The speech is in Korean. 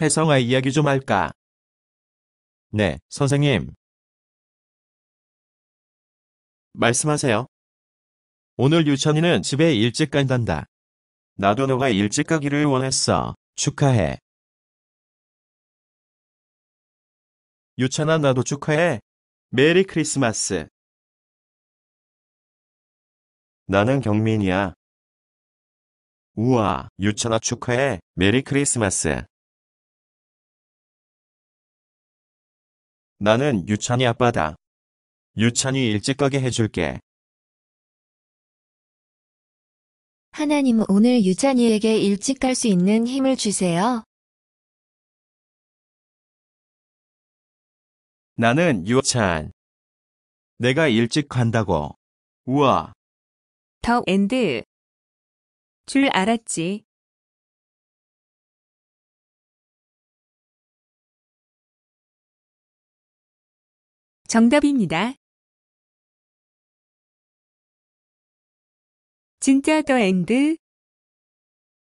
혜성아 이야기 좀 할까? 네, 선생님. 말씀하세요. 오늘 유천이는 집에 일찍 간단다. 나도 너가 일찍 가기를 원했어. 축하해. 유천아 나도 축하해. 메리 크리스마스. 나는 경민이야. 우와, 유천아 축하해. 메리 크리스마스. 나는 유찬이 아빠다. 유찬이 일찍 가게 해줄게. 하나님 오늘 유찬이에게 일찍 갈 수 있는 힘을 주세요. 나는 유찬. 내가 일찍 간다고. 우와. 더 앤드. 줄 알았지. 정답입니다. 진짜 더 엔드